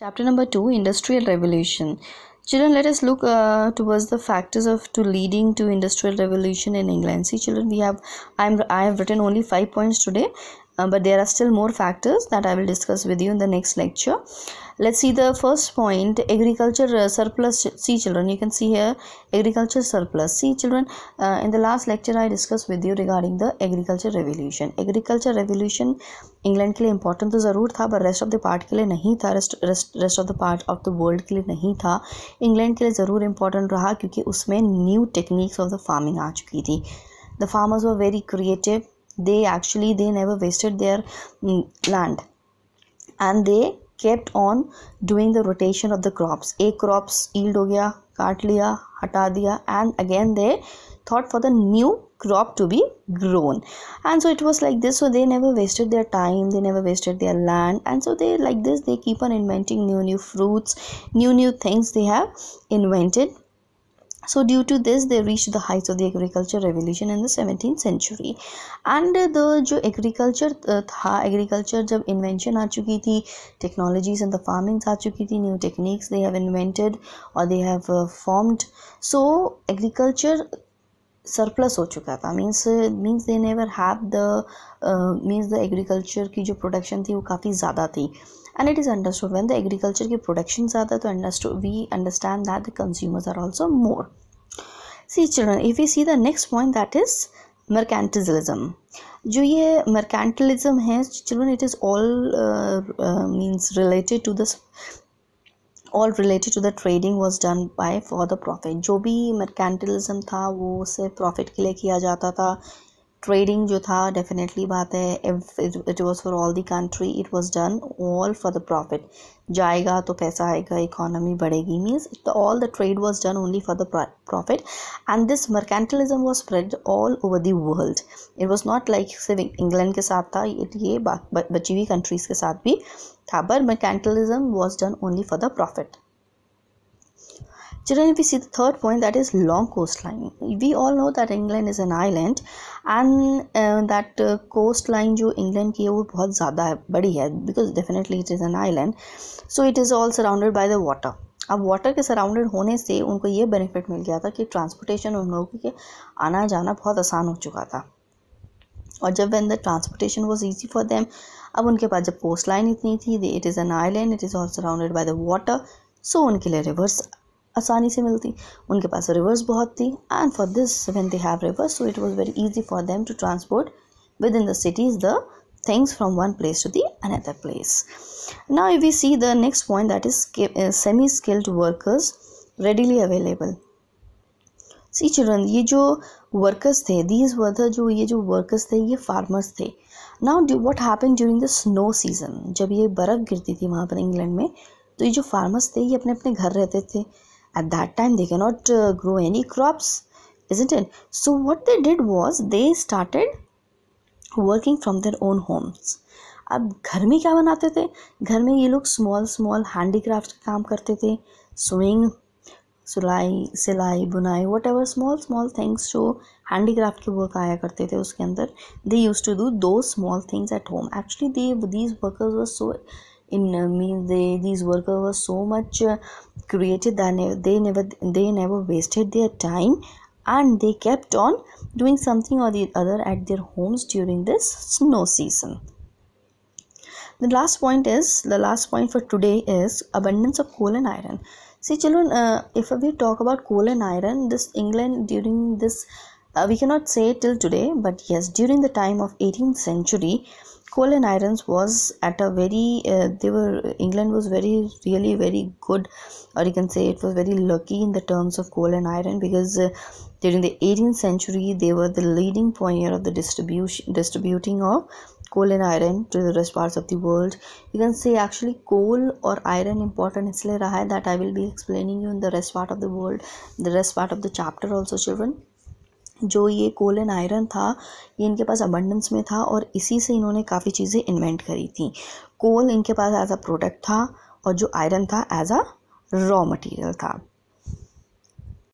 Chapter number 2 Industrial Revolution. Children, let us look uh, towards the factors of to leading to industrial revolution in England. See, children, we have I'm I have written only five points today, uh, but there are still more factors that I will discuss with you in the next lecture. Let's see the first point agriculture uh, surplus. See, children, you can see here agriculture surplus. See, children, uh, in the last lecture, I discussed with you regarding the agriculture revolution. Agriculture revolution England के लिए important तो ज़रूर था पर rest of the part के लिए नहीं था rest rest of the part of the world के लिए नहीं था England के लिए ज़रूर important रहा क्योंकि उसमें new techniques of the farming आ चुकी थी The farmers were very creative they actually they never wasted their mm, land and they kept on doing the rotation of the crops a crops yield ho gaya काट लिया हटा दिया thought for the new crop to be grown and so it was like this so they never wasted their time they never wasted their land and so they like this they keep on inventing new new fruits new new things they have invented so due to this they reached the heights of the agriculture revolution in the 17th century and the jo agriculture tha agriculture jab invention aa chuki thi technologies and the farming aa chuki thi new techniques they have invented or they have uh, formed so agriculture surplus हो चुका था means means they never have the means the agriculture की जो production थी वो काफ़ी ज़्यादा थी and it is understood when the agriculture की प्रोडक्शन ज़्यादा तो we understand that the consumers are also more see children if you see the next point that is mercantilism जो ये मर्केंटिलिज्म है children it is all means related to the all related to the trading was done by for the profit जो भी mercantilism था वो सिर्फ profit के लिए किया जाता था ट्रेडिंग जो था डेफिनेटली बात है it was for all the country it was done all for the profit जाएगा तो पैसा आएगा इकोनॉमी बढ़ेगी means all the trade was done only for the profit and this mercantilism was spread all over the world it was not like सिर्फ England के साथ था ये बची हुई कंट्रीज़ के साथ भी था but mercantilism was done only for the profit Children, if we see the third point, that is long coastline. We all know that England is an island and uh, that uh, coastline jo England ki hai, wo bahut zyada hai, badi hai, because definitely it is an island. So it is all surrounded by the water. अब water के surrounded होने से उनको ये benefit मिल गया था कि transportation उन लोगों के आना जाना बहुत आसान हो चुका था और जब when the transportation was easy for them अब उनके पास जब कोस्ट लाइन इतनी थी it is an island it is all surrounded by the water so उनके लिए रिवर्स आसानी से मिलती उनके पास रिवर्स बहुत थी and for this when they have rivers so it was very easy for them to transport with in the cities the things from one place to the another place now you we see the next point that is semi skilled workers readily available see children ये जो workers थे these वर्धर जो ये जो workers थे ये farmers थे now what happen during the snow season जब ये बर्फ़ गिरती थी वहाँ पर इंग्लैंड में तो ये जो फार्मर्स थे ये अपने अपने घर रहते थे at that time they cannot uh, grow any crops isn't it so what they did was they started working from their own homes अब घर में क्या बनाते थे घर में ये लोग स्मॉल स्मॉल हैंडीक्राफ्ट का काम करते थे स्विंग सिलाई सिलाई बुनाई whatever small small things जो हैंडीक्राफ्ट के वर्क आया करते थे उसके अंदर they use to do those small things at home actually they these workers were so in uh, means they these workers were so much uh, creative that they never they never wasted their time and they kept on doing something or the other at their homes during this snow season the last point is the last point for today is abundance of coal and iron see children uh, if we talk about coal and iron this england during this uh, we cannot say till today but yes during the time of 18th century coal and irons was at a very uh, they were england was very really very good or you can say it was very lucky in the terms of coal and iron because uh, during the 18th century they were the leading pioneer of the distribution distributing of coal and iron to the rest parts of the world you can say actually coal or iron important isliye that i will be explaining you in the rest part of the world the rest part of the chapter also children जो ये कोल and iron था ये इनके पास abundance में था और इसी से इन्होंने काफ़ी चीज़ें इन्वेंट करी थी कोल इनके पास एज अ प्रोडक्ट था और जो आयरन था एज अ रॉ मटेरियल था